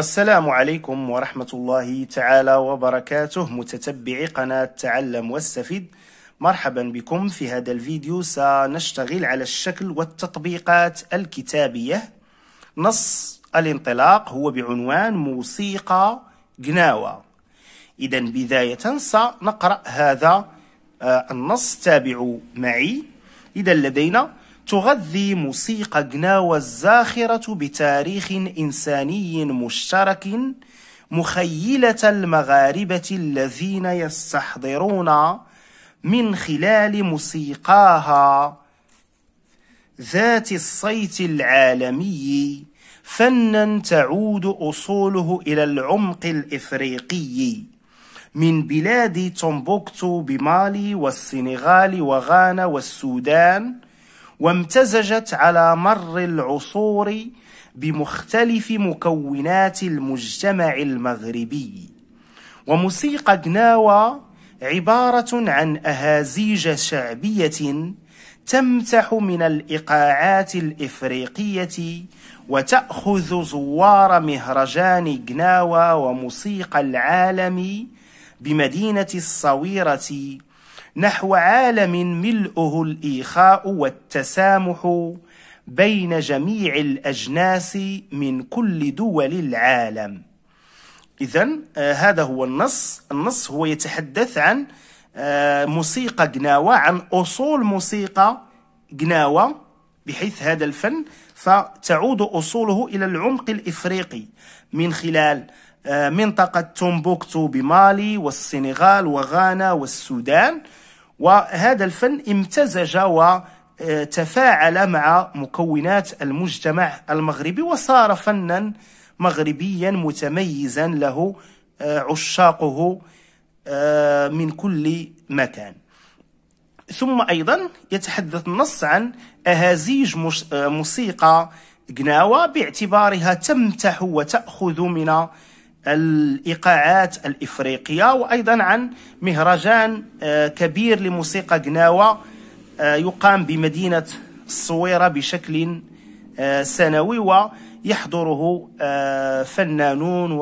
السلام عليكم ورحمة الله تعالى وبركاته متتبعي قناة تعلم واستفد مرحبا بكم في هذا الفيديو سنشتغل على الشكل والتطبيقات الكتابية نص الانطلاق هو بعنوان موسيقى جناوة إذا بداية سنقرأ هذا آه، النص تابعوا معي إذا لدينا تغذي موسيقى جناوة الزاخرة بتاريخ إنساني مشترك مخيلة المغاربة الذين يستحضرون من خلال موسيقاها ذات الصيت العالمي فنا تعود أصوله إلى العمق الإفريقي من بلاد تومبوكتو بمالي والسنغال وغانا والسودان وامتزجت على مر العصور بمختلف مكونات المجتمع المغربي وموسيقى جناوة عبارة عن أهازيج شعبية تمتح من الإيقاعات الإفريقية وتأخذ زوار مهرجان جناوة وموسيقى العالم بمدينة الصويرة نحو عالم ملؤه الإيخاء والتسامح بين جميع الأجناس من كل دول العالم إذا آه، هذا هو النص النص هو يتحدث عن آه، موسيقى جناوة عن أصول موسيقى جناوة بحيث هذا الفن فتعود أصوله إلى العمق الإفريقي من خلال آه، منطقة تومبوكتو بمالي والسنغال وغانا والسودان وهذا الفن امتزج وتفاعل آه، مع مكونات المجتمع المغربي وصار فنا مغربيا متميزا له آه، عشاقه آه، من كل مكان ثم أيضا يتحدث النص عن أهازيج موسيقى جناوة باعتبارها تمتح وتأخذ من الإيقاعات الإفريقية وأيضا عن مهرجان آه، كبير لموسيقى جناوه آه، يقام بمدينة الصويرة بشكل آه، سنوي ويحضره فنانون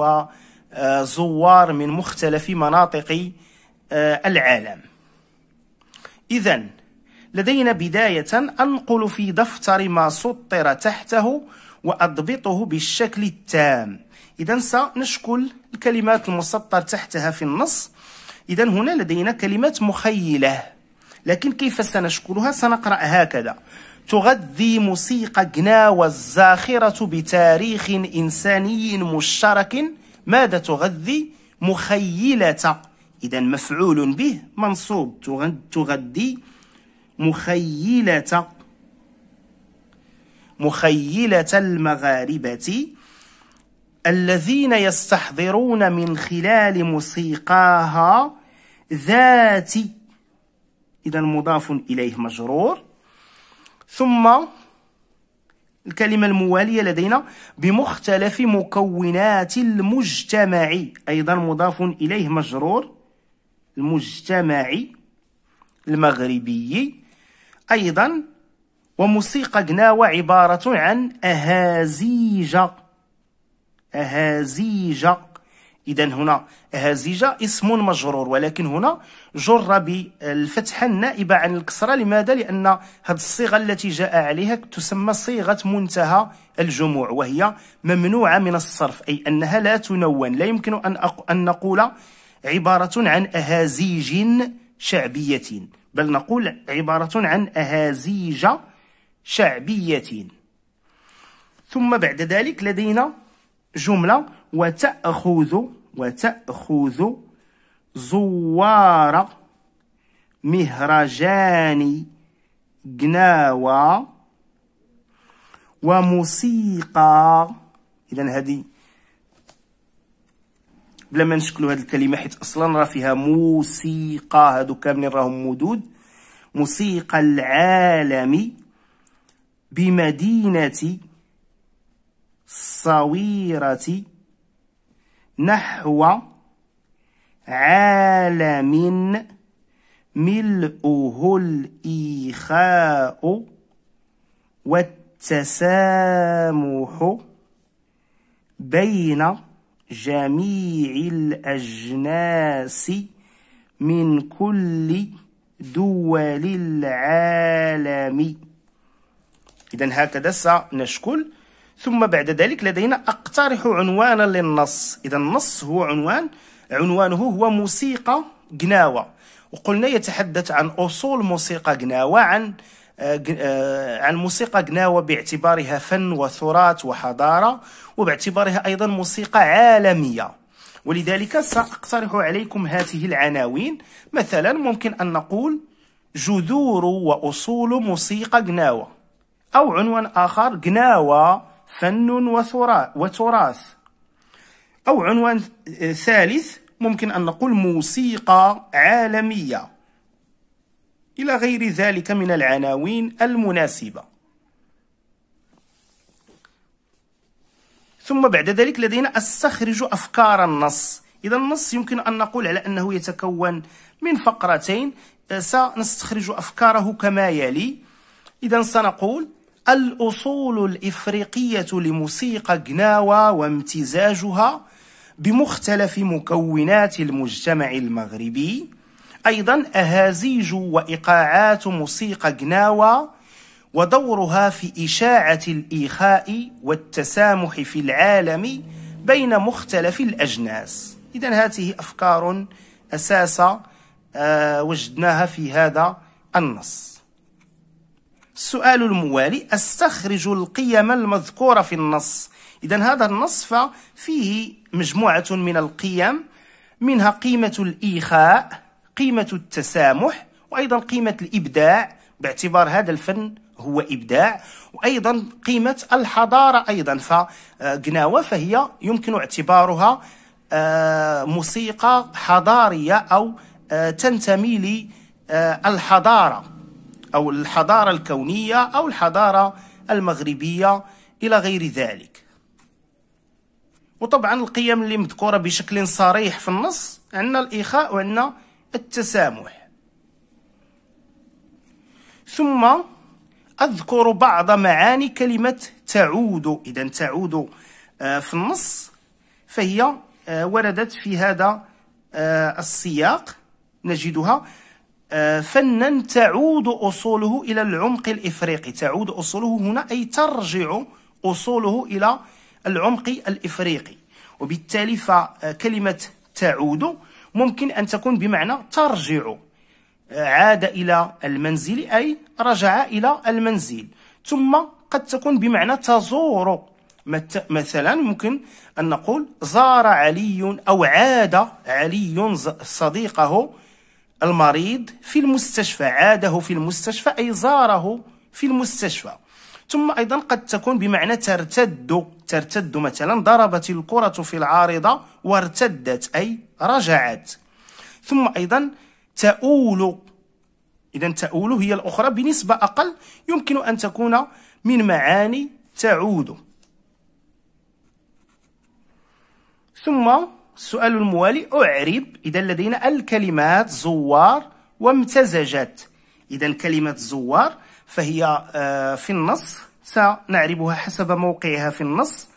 وزوار من مختلف مناطق العالم إذا لدينا بداية أنقل في دفتر ما سطر تحته وأضبطه بالشكل التام إذا سنشكل الكلمات المسطر تحتها في النص إذا هنا لدينا كلمات مخيلة لكن كيف سنشكلها سنقرأ هكذا تغذي موسيقى جناوى الزاخرة بتاريخ إنساني مشترك ماذا تغذي مخيلة إذا مفعول به منصوب تغذي مخيلة مخيلة المغاربة الذين يستحضرون من خلال موسيقاها ذاتي إذا مضاف إليه مجرور ثم الكلمة الموالية لدينا بمختلف مكونات المجتمع أيضا مضاف إليه مجرور المجتمع المغربي أيضا وموسيقى غناوة عبارة عن أهازيج أهازيجة إذا هنا أهازيجة اسم مجرور ولكن هنا جر بالفتحة النائبة عن الكسرة لماذا؟ لأن هذه الصيغة التي جاء عليها تسمى صيغة منتهى الجموع وهي ممنوعة من الصرف أي أنها لا تنون لا يمكن أن, أن نقول عبارة عن أهازيج شعبية بل نقول عبارة عن أهازيج شعبية ثم بعد ذلك لدينا جملة وتأخذ وتأخذ زوار مهرجان جناوى وموسيقى إذا هذه بلا ما نشكلوا هذه الكلمة حيت أصلا راه فيها موسيقى هادو كاملين راهم مدود موسيقى العالم بمدينة الصويرة نحو عالم ملؤه الإيخاء والتسامح بين جميع الأجناس من كل دول العالم إذا هكذا سنشكل ثم بعد ذلك لدينا أقترح عنوانا للنص إذا النص هو عنوان عنوانه هو موسيقى جناوة وقلنا يتحدث عن أصول موسيقى جناوة عن آه، آه، عن موسيقى جناوة باعتبارها فن وتراث وحضارة وباعتبارها أيضا موسيقى عالمية ولذلك سأقترح عليكم هذه العناوين مثلا ممكن أن نقول جذور وأصول موسيقى جناوة أو عنوان آخر جناوة فن وتراث أو عنوان ثالث ممكن أن نقول موسيقى عالمية إلى غير ذلك من العناوين المناسبة ثم بعد ذلك لدينا استخرج أفكار النص إذا النص يمكن أن نقول على أنه يتكون من فقرتين سنستخرج أفكاره كما يلي إذا سنقول الأصول الإفريقية لموسيقى جناوة وامتزاجها بمختلف مكونات المجتمع المغربي أيضا أهازيج وإيقاعات موسيقى جناوة ودورها في إشاعة الإيخاء والتسامح في العالم بين مختلف الأجناس إذا هذه أفكار أساسة آه، وجدناها في هذا النص السؤال الموالي استخرج القيم المذكورة في النص إذا هذا النص فيه مجموعة من القيم منها قيمة الإيخاء قيمة التسامح وأيضا قيمة الإبداع باعتبار هذا الفن هو إبداع وأيضا قيمة الحضارة أيضا فقناوة فهي يمكن اعتبارها آه، موسيقى حضارية أو آه، تنتمي للحضارة أو الحضارة الكونية أو الحضارة المغربية إلى غير ذلك وطبعا القيم اللي مذكورة بشكل صريح في النص عندنا الإخاء وعندنا التسامح ثم أذكر بعض معاني كلمة تعود إذا تعود آه، في النص فهي آه، وردت في هذا آه، السياق نجدها آه، فنا تعود أصوله إلى العمق الإفريقي تعود أصوله هنا أي ترجع أصوله إلى العمق الإفريقي وبالتالي فكلمة تعود ممكن أن تكون بمعنى ترجع عاد إلى المنزل أي رجع إلى المنزل ثم قد تكون بمعنى تزور مثلا ممكن أن نقول زار علي أو عاد علي صديقه المريض في المستشفى عاده في المستشفى أي زاره في المستشفى ثم أيضا قد تكون بمعنى ترتد ترتد مثلا ضربت الكرة في العارضة وارتدت أي رجعت ثم أيضا تؤول إذا تؤول هي الأخرى بنسبة أقل يمكن أن تكون من معاني تعود ثم السؤال الموالي أعرب إذا لدينا الكلمات زوار وامتزجت إذا كلمة زوار فهي آه، في النص سنعربها حسب موقعها في النص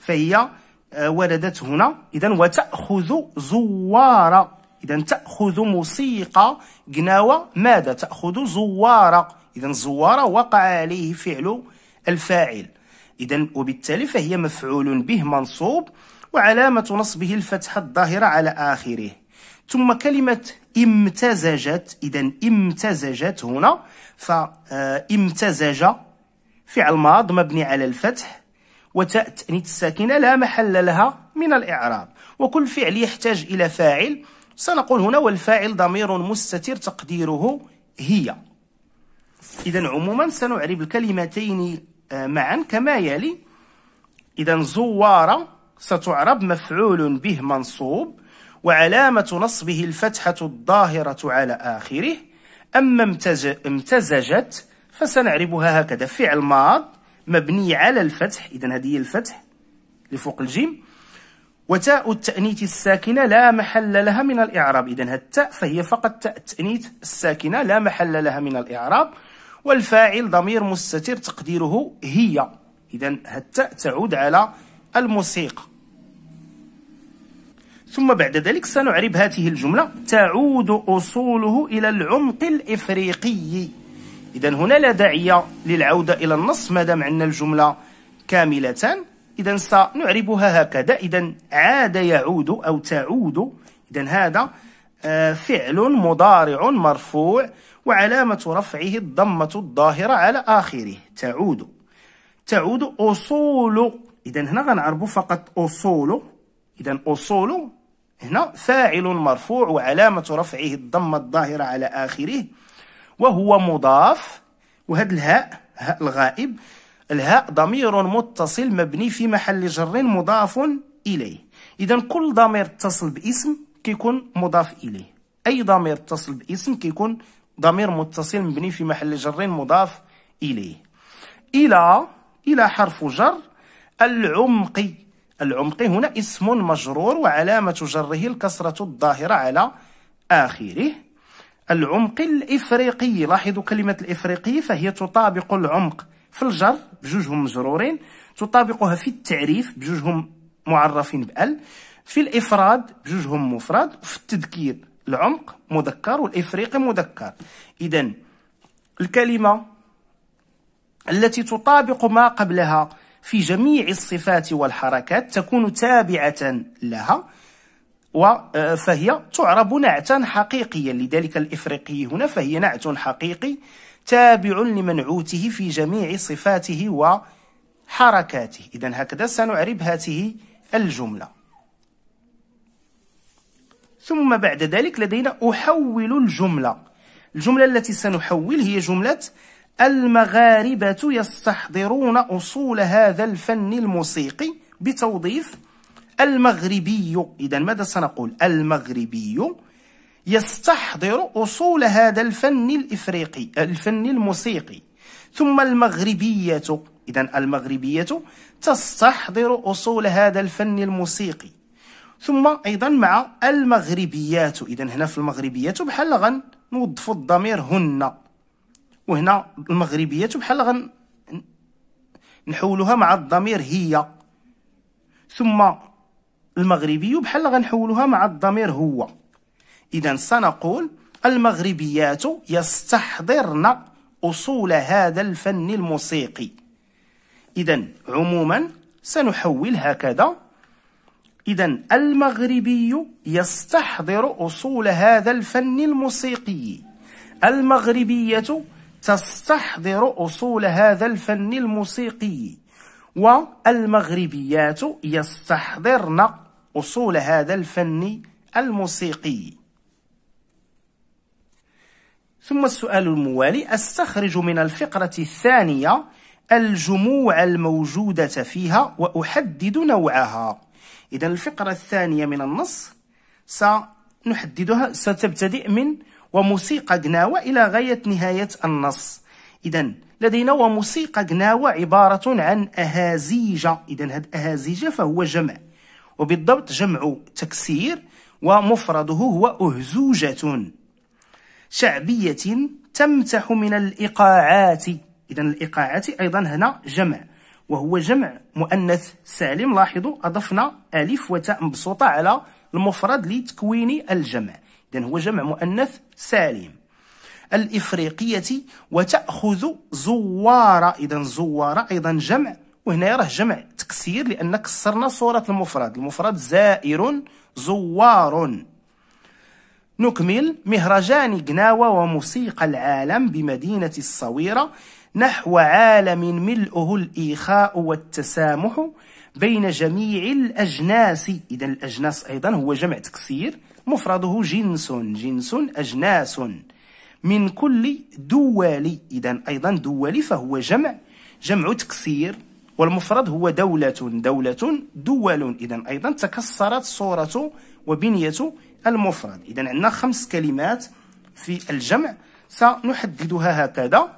فهي آه، وردت هنا إذا وتأخذ زوار إذا تأخذ موسيقى جناوة ماذا تأخذ زوار إذا زوار وقع عليه فعل الفاعل إذا وبالتالي فهي مفعول به منصوب وعلامة نصبه الفتحة الظاهرة على آخره ثم كلمة امتزجت إذا امتزجت هنا فامتزج آه، فعل ماض مبني على الفتح وتأتني يعني الساكنة لا محل لها من الإعراب وكل فعل يحتاج إلى فاعل سنقول هنا والفاعل ضمير مستتر تقديره هي إذا عموما سنعرب الكلمتين آه، معا كما يلي إذا زوارة ستعرب مفعول به منصوب وعلامة نصبه الفتحة الظاهرة على آخره أما امتزجت فسنعربها هكذا فعل ماض مبني على الفتح إذا هذه الفتح لفوق الجيم وتاء التأنيث الساكنة لا محل لها من الإعراب إذا التاء فهي فقط تاء التأنيث الساكنة لا محل لها من الإعراب والفاعل ضمير مستتر تقديره هي إذا التاء تعود على الموسيقى ثم بعد ذلك سنعرب هذه الجملة تعود أصوله إلى العمق الإفريقي إذا هنا لا داعي للعودة إلى النص ما دام عندنا الجملة كاملة إذا سنعربها هكذا إذا عاد يعود أو تعود إذا هذا آه، فعل مضارع مرفوع وعلامة رفعه الضمة الظاهرة على آخره تعود تعود أصول اذا هنا غنعربو فقط أصولو اذا أصولو هنا فاعل مرفوع وعلامه رفعه الضمه الظاهره على اخره وهو مضاف وهذا الهاء هاء الغائب الهاء ضمير متصل مبني في محل جر مضاف اليه اذا كل ضمير اتصل باسم كيكون مضاف اليه اي ضمير اتصل باسم كيكون ضمير متصل مبني في محل جر مضاف اليه الى الى حرف جر العمقي العمقي هنا اسم مجرور وعلامة جره الكسرة الظاهرة على آخره العمقي الإفريقي لاحظوا كلمة الإفريقي فهي تطابق العمق في الجر بجوجهم مجرورين تطابقها في التعريف بجوجهم معرفين بأل في الإفراد بجوجهم مفرد وفي التذكير العمق مذكر والإفريقي مذكر إذا الكلمة التي تطابق ما قبلها في جميع الصفات والحركات تكون تابعة لها آه، فهي تعرب نعتا حقيقيا لذلك الإفريقي هنا فهي نعت حقيقي تابع لمنعوته في جميع صفاته وحركاته إذا هكذا سنعرب هذه الجملة ثم بعد ذلك لدينا أحول الجملة الجملة التي سنحول هي جملة المغاربة يستحضرون أصول هذا الفن الموسيقي بتوظيف المغربي إذا ماذا سنقول المغربي يستحضر أصول هذا الفن الإفريقي الفن الموسيقي ثم المغربية إذا المغربية تستحضر أصول هذا الفن الموسيقي ثم أيضا مع المغربيات إذا هنا في المغربيات بحال غنوظفوا الضمير هن وهنا المغربيات بحال غن نحولوها مع الضمير هي ثم المغربي بحال غنحولوها مع الضمير هو اذا سنقول المغربيات يستحضرن اصول هذا الفن الموسيقي اذا عموما سنحول هكذا إذا المغربي يستحضر أصول هذا الفن الموسيقي المغربية تستحضر أصول هذا الفن الموسيقي والمغربيات يستحضرن أصول هذا الفن الموسيقي ثم السؤال الموالي أستخرج من الفقرة الثانية الجموع الموجودة فيها وأحدد نوعها إذا الفقرة الثانية من النص سنحددها ستبتدئ من وموسيقى جناوة إلى غاية نهاية النص إذا لدينا وموسيقى جناوة عبارة عن أهازيجة إذا هاد أهازيجة فهو جمع وبالضبط جمع تكسير ومفرده هو أهزوجة شعبية تمتح من الإيقاعات إذا الإيقاعات أيضا هنا جمع وهو جمع مؤنث سالم لاحظوا أضفنا ألف وتاء مبسوطة على المفرد لتكوين الجمع لأن هو جمع مؤنث سالم الإفريقية وتأخذ زوارة إذا زوارة أيضا جمع وهنا راه جمع تكسير لأن كسرنا صورة المفرد المفرد زائر زوار نكمل مهرجان قناوة وموسيقى العالم بمدينة الصويرة نحو عالم ملؤه الإيخاء والتسامح بين جميع الأجناس إذا الأجناس أيضا هو جمع تكسير مفرده جنس جنس أجناس من كل دولي إذا أيضا دولي فهو جمع جمع تكسير والمفرد هو دولة دولة دول إذا أيضا تكسرت صورة وبنية المفرد إذا عندنا خمس كلمات في الجمع سنحددها هكذا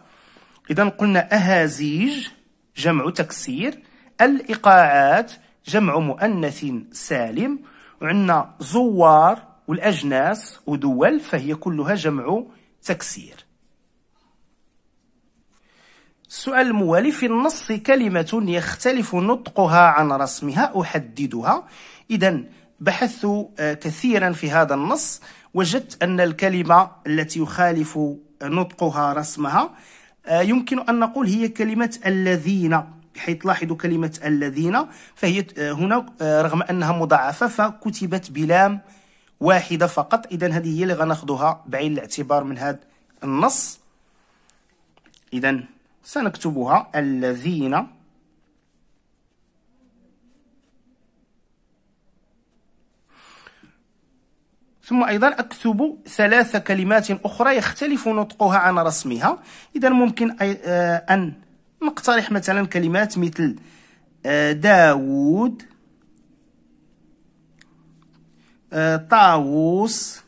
إذا قلنا أهازيج جمع تكسير الإيقاعات جمع مؤنث سالم وعندنا زوار والأجناس ودول فهي كلها جمع تكسير السؤال الموالي في النص كلمة يختلف نطقها عن رسمها أحددها إذا بحثت آه، كثيرا في هذا النص وجدت أن الكلمة التي يخالف نطقها رسمها آه، يمكن أن نقول هي كلمة الذين حيث لاحظوا كلمة الذين فهي آه، هنا رغم أنها مضاعفة فكتبت بلام واحده فقط اذا هذه هي اللي غناخدوها بعين الاعتبار من هذا النص اذا سنكتبها الذين ثم ايضا اكتب ثلاث كلمات اخرى يختلف نطقها عن رسمها اذا ممكن آه، ان نقترح مثلا كلمات مثل آه، داوود طاووس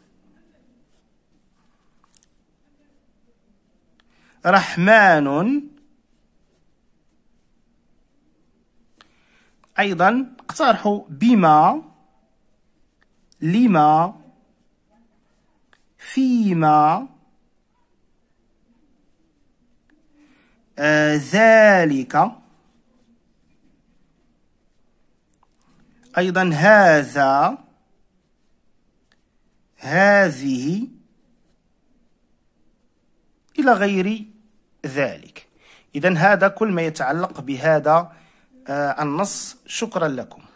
رحمن ايضا اقترحوا بما لما فيما آه ذلك ايضا هذا هذه إلى غير ذلك إذا هذا كل ما يتعلق بهذا آه، النص شكرا لكم